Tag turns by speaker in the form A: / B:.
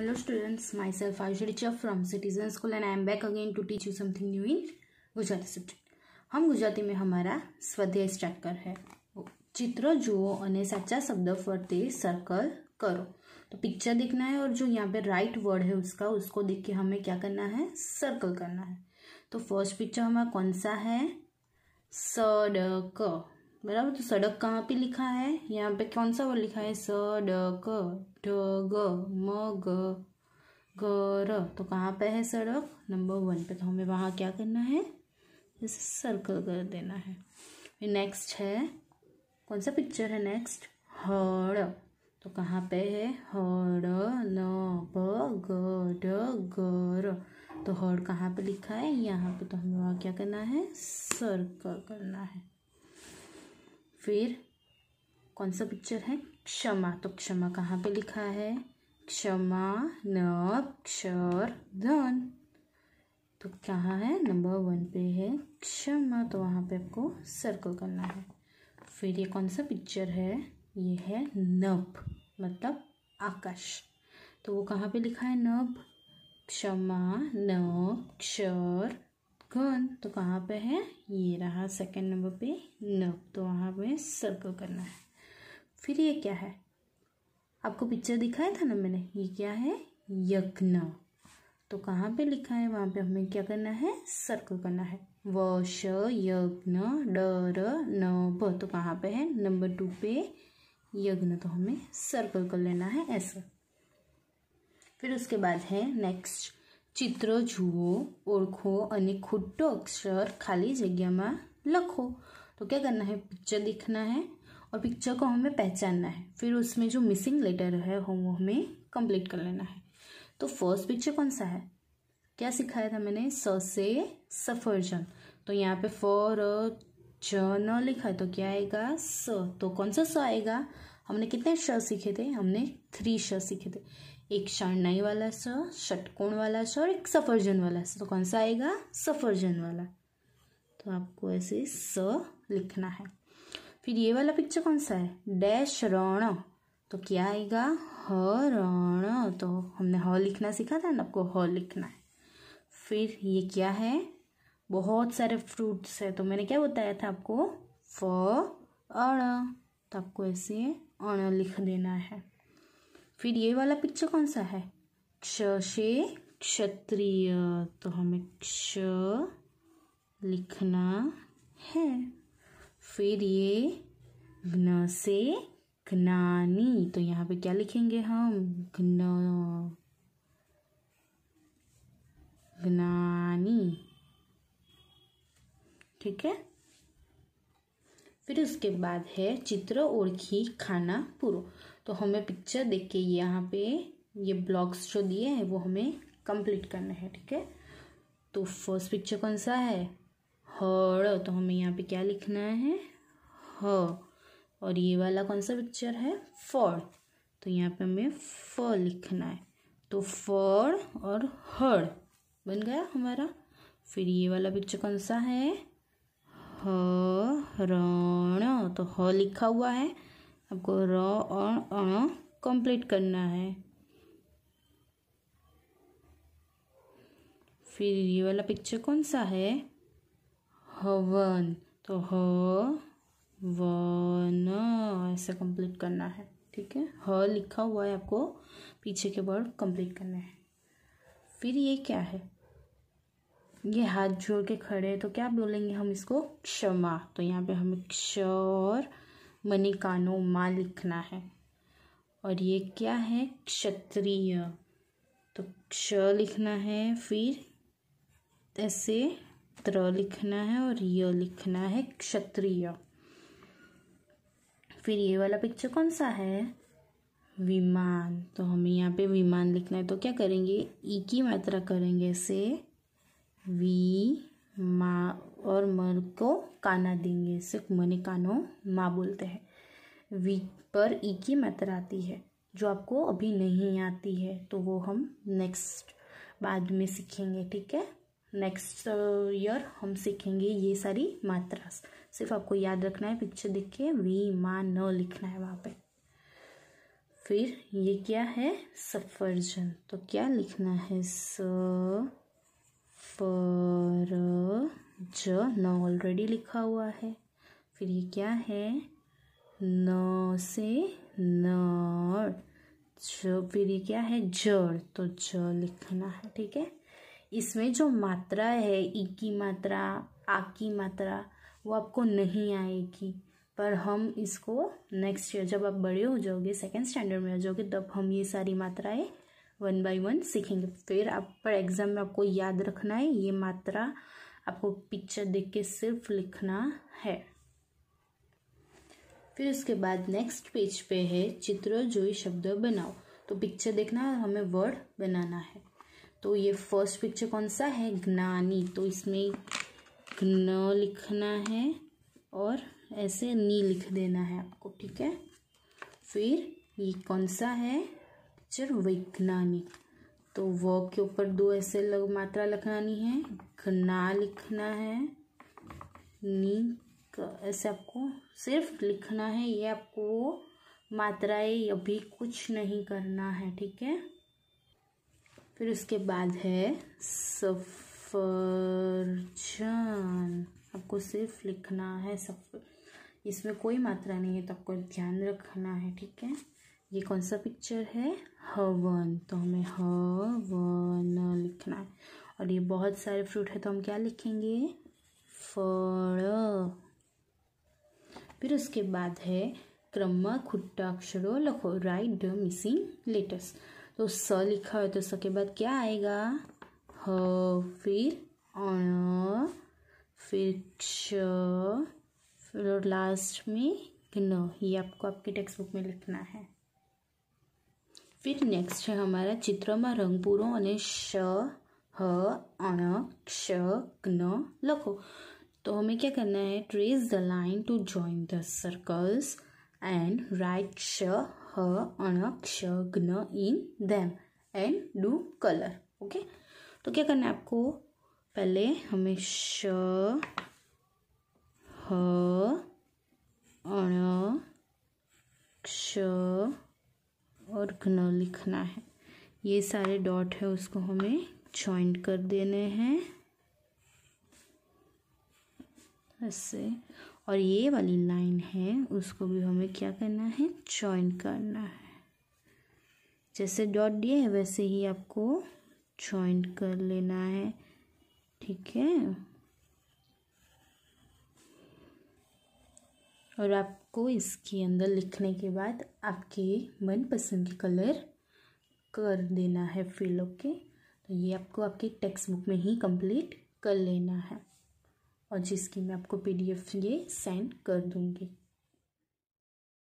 A: hello students myself आई शिड from citizen school and I am back again to teach you something new in Gujarati subject हम गुजराती में हमारा स्वाध्याय start कर है चित्र जुओ और सच्चा शब्द फरते सर्कल करो तो पिक्चर देखना है और जो यहाँ पे राइट वर्ड है उसका उसको देख के हमें क्या करना है सर्कल करना है तो फर्स्ट पिक्चर हमारा कौन सा है सड़क बराबर तो सड़क कहाँ पे लिखा है यहाँ पे कौन सा वो लिखा है सड़क ड ग म ग गर तो कहाँ पे है सड़क नंबर वन पे तो हमें वहाँ क्या करना है जैसे सर्कल कर देना है नेक्स्ट है कौन सा पिक्चर है नेक्स्ट हड़ तो कहाँ पे है हड़ न ब ग ड गर तो हड़ कहाँ पे लिखा है यहाँ पे तो हमें वहाँ क्या करना है सर्कल करना है फिर कौन सा पिक्चर है क्षमा तो क्षमा कहाँ पे लिखा है क्षमा न क्षर धन तो कहाँ है नंबर वन पे है क्षमा तो वहाँ पे आपको सर्कल करना है फिर ये कौन सा पिक्चर है ये है नभ मतलब आकाश तो वो कहाँ पे लिखा है नभ क्षमा न क्षर कौन तो कहाँ पे है ये रहा सेकंड नंबर पे न तो वहाँ पे सर्कल करना है फिर ये क्या है आपको पिक्चर दिखाया था ना मैंने ये क्या है यज्ञ तो कहाँ पे लिखा है वहाँ पे हमें क्या करना है सर्कल करना है व श यज्ञ डर न भ तो कहाँ पे है नंबर टू पे यज्ञ तो हमें सर्कल कर लेना है ऐसा फिर उसके बाद है नेक्स्ट चित्र જુઓ ઓળખો અને ખૂટતો અક્ષર ખાલી જગ્યામાં લખો તો શું કરવાનું છે પિક્ચર દેખના છે અને પિક્ચર કોમ મે પહચાનના છે ફિર ઉસમે જો મિસિંગ લેટર રહે હોમ હોમ મે કમ્પ્લીટ કર લેના છે તો ફર્સ્ટ પિક્ચર કонસા હે ક્યા સખાયા થા મને સ સે સફરજન તો યહા પે ફર છ ન લખાય તો ક્યા આયગા સ તો કонસા સ આયગા હમને કિતને શર શીખેતે હમને 3 શર શીખેતે एक शरणाई वाला स षटकोण वाला स और एक सफरजन वाला स तो कौन सा आएगा सफरजन वाला तो आपको ऐसे स लिखना है फिर ये वाला पिक्चर कौन सा है डैश रण तो क्या आएगा रण तो हमने ह लिखना सीखा था ना आपको ह लिखना है फिर ये क्या है बहुत सारे फ्रूट्स है तो मैंने क्या बताया था आपको फ अण तो आपको ऐसे अण लिख देना है फिर ये वाला पिक्चर कौन सा है क्ष से क्षत्रिय तो हमें क्ष लिखना है फिर ये घ्न से घनानी तो यहाँ पे क्या लिखेंगे हम घन घ्नानी ठीक है फिर उसके बाद है चित्र ओरखी खाना पूरा तो हमें पिक्चर देख के यहाँ पे ये ब्लॉक्स जो दिए हैं वो हमें कंप्लीट करना है ठीक है तो फर्स्ट पिक्चर कौन सा है हड़ तो हमें यहाँ पे क्या लिखना है ह और ये वाला कौन सा पिक्चर है फड़ तो यहाँ पे हमें फ लिखना है तो फड़ और हड़ बन गया हमारा फिर ये वाला पिक्चर कौन सा है हरण तो ह लिखा हुआ है आपको र और अण कंप्लीट करना है फिर ये वाला पिक्चर कौन सा है हवन तो ह वन ऐसा कंप्लीट करना है ठीक है ह लिखा हुआ है आपको पीछे के वर्ड कंप्लीट करना है फिर ये क्या है ये हाथ जोड़ के खड़े तो क्या बोलेंगे हम इसको क्षमा तो यहाँ पे हमें क्ष और मनिकानो माँ लिखना है और ये क्या है क्षत्रिय तो क्ष लिखना है फिर ऐसे त्र लिखना है और य लिखना है क्षत्रिय फिर ये वाला पिक्चर कौन सा है विमान तो हमें यहाँ पे विमान लिखना है तो क्या करेंगे ई की मात्रा करेंगे से वी मा और मर को काना देंगे सिर्फ मने कानो माँ बोलते हैं वी पर ई की मात्रा आती है जो आपको अभी नहीं आती है तो वो हम नेक्स्ट बाद में सीखेंगे ठीक है नेक्स्ट ईयर हम सीखेंगे ये सारी मात्रा सिर्फ आपको याद रखना है पिक्चर देख के वी माँ न लिखना है वहाँ पे फिर ये क्या है सफरजन तो क्या लिखना है स पर ज न ऑलरेडी लिखा हुआ है फिर ये क्या है न से न फिर ये क्या है जड़ तो ज लिखना है ठीक है इसमें जो मात्रा है ई की मात्रा आ की मात्रा वो आपको नहीं आएगी पर हम इसको नेक्स्ट ईयर जब आप बड़े हो जाओगे सेकेंड स्टैंडर्ड में आ जाओगे तब हम ये सारी मात्राएं वन बाय वन सीखेंगे फिर आप पर एग्ज़ाम में आपको याद रखना है ये मात्रा आपको पिक्चर देख के सिर्फ लिखना है फिर उसके बाद नेक्स्ट पेज पे है चित्र जोई शब्द बनाओ तो पिक्चर देखना हमें वर्ड बनाना है तो ये फर्स्ट पिक्चर कौन सा है ज्ञानी तो इसमें घन लिखना है और ऐसे नी लिख देना है आपको ठीक है फिर ये कौन सा है पिक्चर विज्ञानी तो व के ऊपर दो ऐसे लघु मात्रा लगानी है घना लिखना है नी ऐसे आपको सिर्फ लिखना है ये आपको वो मात्राएं अभी कुछ नहीं करना है ठीक है फिर उसके बाद है सफरजन आपको सिर्फ लिखना है सफर इसमें कोई मात्रा नहीं है तो आपको ध्यान रखना है ठीक है ये कौन सा पिक्चर है हवन तो हमें हवन लिखना है और ये बहुत सारे फ्रूट है तो हम क्या लिखेंगे फल फिर उसके बाद है क्रम खुट्टा अक्षरों लखो राइट द मिसिंग लेटर्स तो स लिखा है तो स के बाद क्या आएगा ह फिर अण फिर क्ष फिर लास्ट में न ये आपको आपके टेक्स्ट बुक में लिखना है फिर नेक्स्ट है हमारा चित्र में रंग અને श ह अण क्ष न लखो तो हमें क्या करना है trace the line to join the circles and write क्ष ह अण क्ष न in them and do colour okay तो क्या करना है आपको पहले हमें श ह अण क्ष और घन लिखना है ये सारे डॉट है उसको हमें जॉइंट कर देने हैं ऐसे और ये वाली लाइन है उसको भी हमें क्या करना है ज्वाइन करना है जैसे डॉट दिया है वैसे ही आपको जॉइंट कर लेना है ठीक है और आपको इसके अंदर लिखने के बाद आपके मनपसंद के कलर कर देना है फिल ओके तो ये आपको आपके टेक्स्ट बुक में ही कंप्लीट कर लेना है और जिसकी मैं आपको पीडीएफ ये सेंड कर दूँगी